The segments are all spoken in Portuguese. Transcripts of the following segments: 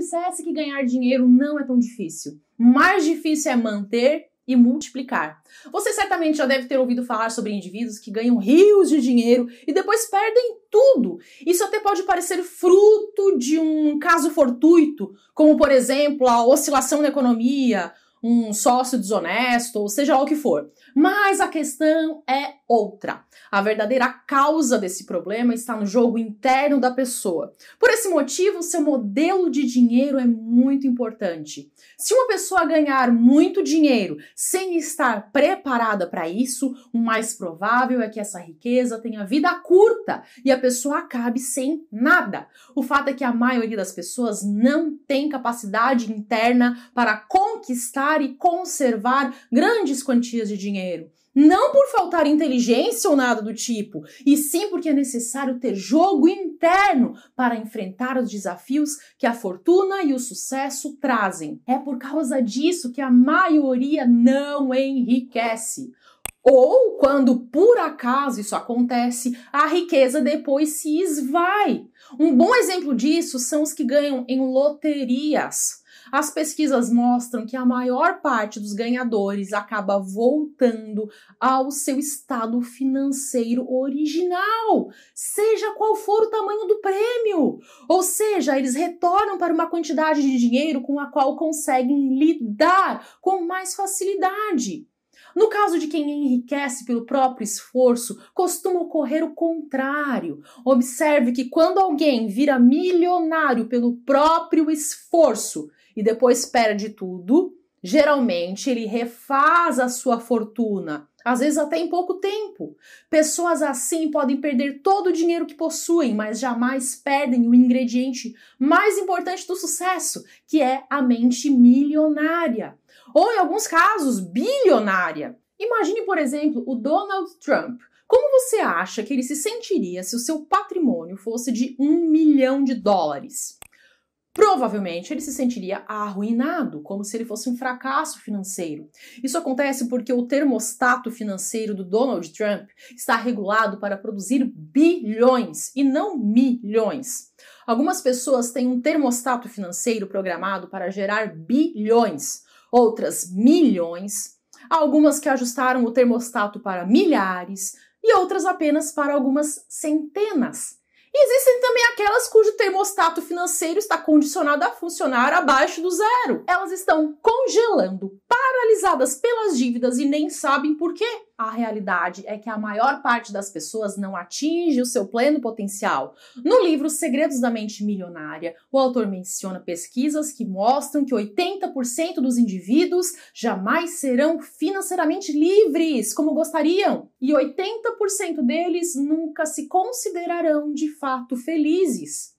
dissesse que ganhar dinheiro não é tão difícil. Mais difícil é manter e multiplicar. Você certamente já deve ter ouvido falar sobre indivíduos que ganham rios de dinheiro e depois perdem tudo. Isso até pode parecer fruto de um caso fortuito, como por exemplo a oscilação na economia um sócio desonesto, ou seja lá o que for. Mas a questão é outra. A verdadeira causa desse problema está no jogo interno da pessoa. Por esse motivo, seu modelo de dinheiro é muito importante. Se uma pessoa ganhar muito dinheiro sem estar preparada para isso, o mais provável é que essa riqueza tenha vida curta e a pessoa acabe sem nada. O fato é que a maioria das pessoas não tem capacidade interna para conquistar guardar e conservar grandes quantias de dinheiro. Não por faltar inteligência ou nada do tipo, e sim porque é necessário ter jogo interno para enfrentar os desafios que a fortuna e o sucesso trazem. É por causa disso que a maioria não enriquece. Ou, quando por acaso isso acontece, a riqueza depois se esvai. Um bom exemplo disso são os que ganham em loterias. As pesquisas mostram que a maior parte dos ganhadores acaba voltando ao seu estado financeiro original, seja qual for o tamanho do prêmio. Ou seja, eles retornam para uma quantidade de dinheiro com a qual conseguem lidar com mais facilidade. No caso de quem enriquece pelo próprio esforço, costuma ocorrer o contrário. Observe que quando alguém vira milionário pelo próprio esforço, e depois perde tudo, geralmente ele refaz a sua fortuna, às vezes até em pouco tempo. Pessoas assim podem perder todo o dinheiro que possuem, mas jamais perdem o ingrediente mais importante do sucesso, que é a mente milionária, ou em alguns casos, bilionária. Imagine, por exemplo, o Donald Trump. Como você acha que ele se sentiria se o seu patrimônio fosse de um milhão de dólares? Provavelmente ele se sentiria arruinado, como se ele fosse um fracasso financeiro. Isso acontece porque o termostato financeiro do Donald Trump está regulado para produzir bilhões e não milhões. Algumas pessoas têm um termostato financeiro programado para gerar bilhões, outras milhões, algumas que ajustaram o termostato para milhares e outras apenas para algumas centenas. E existem também aquelas cujo termostato financeiro está condicionado a funcionar abaixo do zero. Elas estão congelando, paralisadas pelas dívidas e nem sabem por quê a realidade é que a maior parte das pessoas não atinge o seu pleno potencial. No livro Segredos da Mente Milionária, o autor menciona pesquisas que mostram que 80% dos indivíduos jamais serão financeiramente livres como gostariam, e 80% deles nunca se considerarão de fato felizes.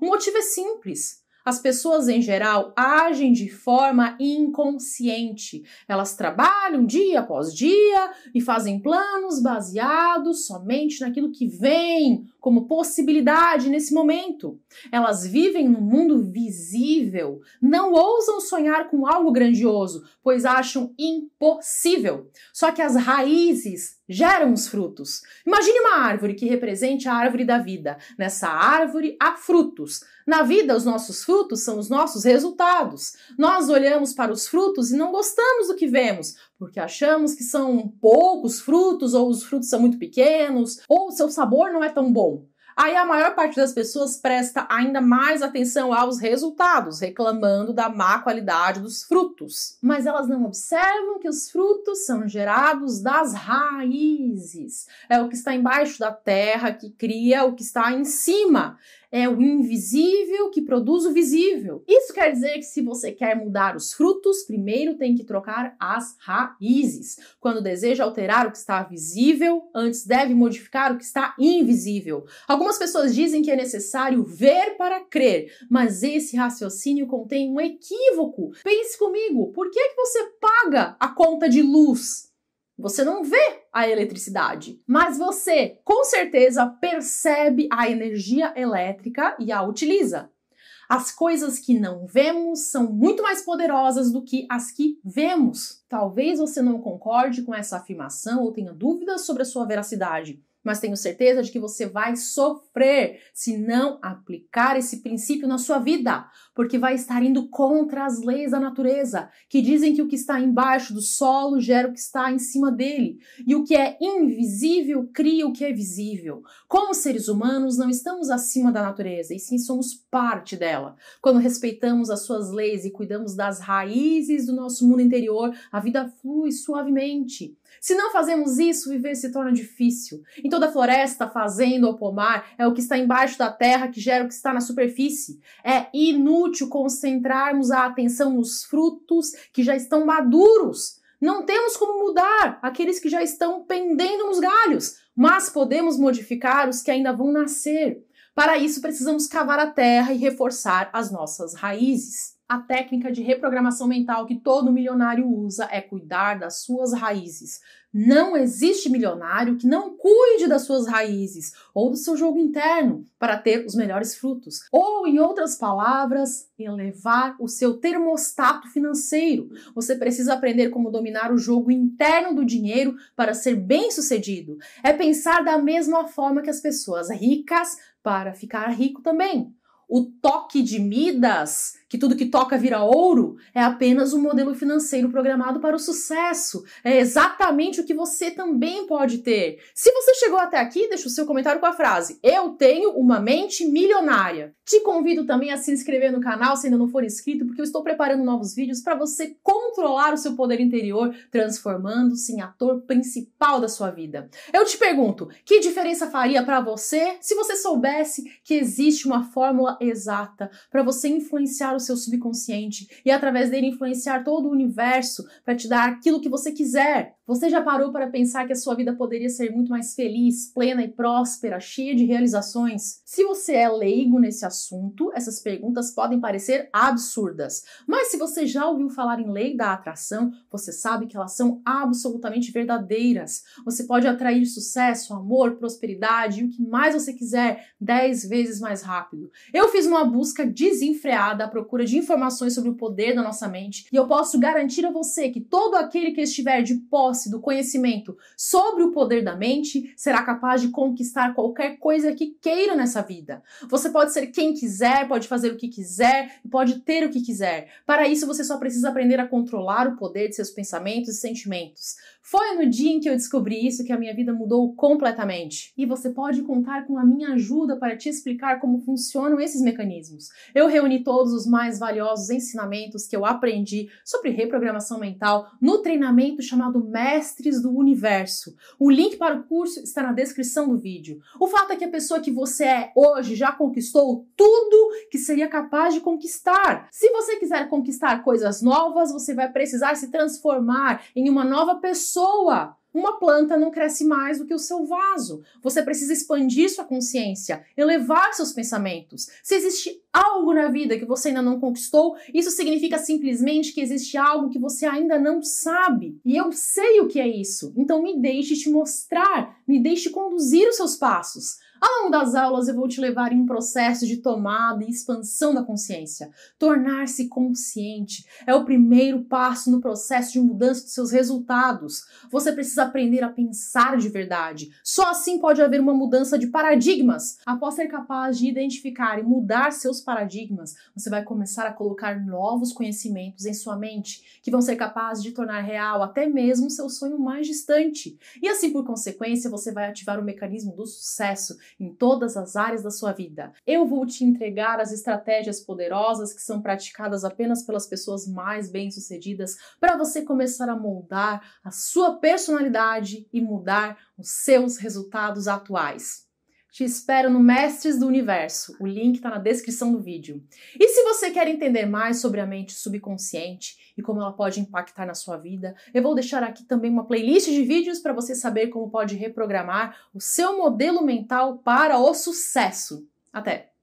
O motivo é simples. As pessoas em geral agem de forma inconsciente. Elas trabalham dia após dia e fazem planos baseados somente naquilo que vem como possibilidade nesse momento. Elas vivem no mundo visível, não ousam sonhar com algo grandioso, pois acham impossível. Só que as raízes geram os frutos. Imagine uma árvore que represente a árvore da vida. Nessa árvore há frutos. Na vida, os nossos frutos são os nossos resultados. Nós olhamos para os frutos e não gostamos do que vemos, porque achamos que são poucos frutos, ou os frutos são muito pequenos, ou o seu sabor não é tão bom. Aí a maior parte das pessoas presta ainda mais atenção aos resultados, reclamando da má qualidade dos frutos. Mas elas não observam que os frutos são gerados das raízes. É o que está embaixo da terra que cria o que está em cima. É o invisível que produz o visível. Isso quer dizer que se você quer mudar os frutos, primeiro tem que trocar as raízes. Quando deseja alterar o que está visível, antes deve modificar o que está invisível. Algumas Algumas pessoas dizem que é necessário ver para crer, mas esse raciocínio contém um equívoco. Pense comigo, por que, é que você paga a conta de luz? Você não vê a eletricidade, mas você com certeza percebe a energia elétrica e a utiliza. As coisas que não vemos são muito mais poderosas do que as que vemos. Talvez você não concorde com essa afirmação ou tenha dúvidas sobre a sua veracidade, mas tenho certeza de que você vai sofrer se não aplicar esse princípio na sua vida, porque vai estar indo contra as leis da natureza, que dizem que o que está embaixo do solo gera o que está em cima dele, e o que é invisível cria o que é visível. Como seres humanos, não estamos acima da natureza, e sim somos parte dela. Quando respeitamos as suas leis e cuidamos das raízes do nosso mundo interior, a vida flui suavemente. Se não fazemos isso, viver se torna difícil. Em toda floresta, fazenda ou pomar, é o que está embaixo da terra que gera o que está na superfície. É inútil concentrarmos a atenção nos frutos que já estão maduros. Não temos como mudar aqueles que já estão pendendo nos galhos, mas podemos modificar os que ainda vão nascer. Para isso, precisamos cavar a terra e reforçar as nossas raízes. A técnica de reprogramação mental que todo milionário usa é cuidar das suas raízes. Não existe milionário que não cuide das suas raízes ou do seu jogo interno para ter os melhores frutos. Ou, em outras palavras, elevar o seu termostato financeiro. Você precisa aprender como dominar o jogo interno do dinheiro para ser bem sucedido. É pensar da mesma forma que as pessoas ricas para ficar rico também. O toque de Midas que tudo que toca vira ouro, é apenas um modelo financeiro programado para o sucesso. É exatamente o que você também pode ter. Se você chegou até aqui, deixa o seu comentário com a frase: Eu tenho uma mente milionária. Te convido também a se inscrever no canal se ainda não for inscrito, porque eu estou preparando novos vídeos para você controlar o seu poder interior, transformando-se em ator principal da sua vida. Eu te pergunto, que diferença faria para você se você soubesse que existe uma fórmula exata para você influenciar o seu subconsciente e através dele influenciar todo o universo para te dar aquilo que você quiser. Você já parou para pensar que a sua vida poderia ser muito mais feliz, plena e próspera, cheia de realizações? Se você é leigo nesse assunto, essas perguntas podem parecer absurdas. Mas se você já ouviu falar em lei da atração, você sabe que elas são absolutamente verdadeiras. Você pode atrair sucesso, amor, prosperidade e o que mais você quiser dez vezes mais rápido. Eu fiz uma busca desenfreada à procura de informações sobre o poder da nossa mente e eu posso garantir a você que todo aquele que estiver de posse posse do conhecimento sobre o poder da mente, será capaz de conquistar qualquer coisa que queira nessa vida. Você pode ser quem quiser, pode fazer o que quiser, pode ter o que quiser. Para isso, você só precisa aprender a controlar o poder de seus pensamentos e sentimentos. Foi no dia em que eu descobri isso que a minha vida mudou completamente. E você pode contar com a minha ajuda para te explicar como funcionam esses mecanismos. Eu reuni todos os mais valiosos ensinamentos que eu aprendi sobre reprogramação mental no treinamento chamado Mestres do Universo. O link para o curso está na descrição do vídeo. O fato é que a pessoa que você é hoje já conquistou tudo que seria capaz de conquistar. Se você quiser conquistar coisas novas, você vai precisar se transformar em uma nova pessoa pessoa. Uma planta não cresce mais do que o seu vaso. Você precisa expandir sua consciência, elevar seus pensamentos. Se existe algo na vida que você ainda não conquistou, isso significa simplesmente que existe algo que você ainda não sabe. E eu sei o que é isso. Então me deixe te mostrar, me deixe conduzir os seus passos. Ao longo das aulas, eu vou te levar em um processo de tomada e expansão da consciência. Tornar-se consciente é o primeiro passo no processo de mudança dos seus resultados. Você precisa aprender a pensar de verdade. Só assim pode haver uma mudança de paradigmas. Após ser capaz de identificar e mudar seus paradigmas, você vai começar a colocar novos conhecimentos em sua mente que vão ser capazes de tornar real até mesmo seu sonho mais distante. E assim, por consequência, você vai ativar o mecanismo do sucesso em todas as áreas da sua vida. Eu vou te entregar as estratégias poderosas que são praticadas apenas pelas pessoas mais bem-sucedidas para você começar a moldar a sua personalidade e mudar os seus resultados atuais. Te espero no Mestres do Universo. O link está na descrição do vídeo. E se você quer entender mais sobre a mente subconsciente e como ela pode impactar na sua vida, eu vou deixar aqui também uma playlist de vídeos para você saber como pode reprogramar o seu modelo mental para o sucesso. Até!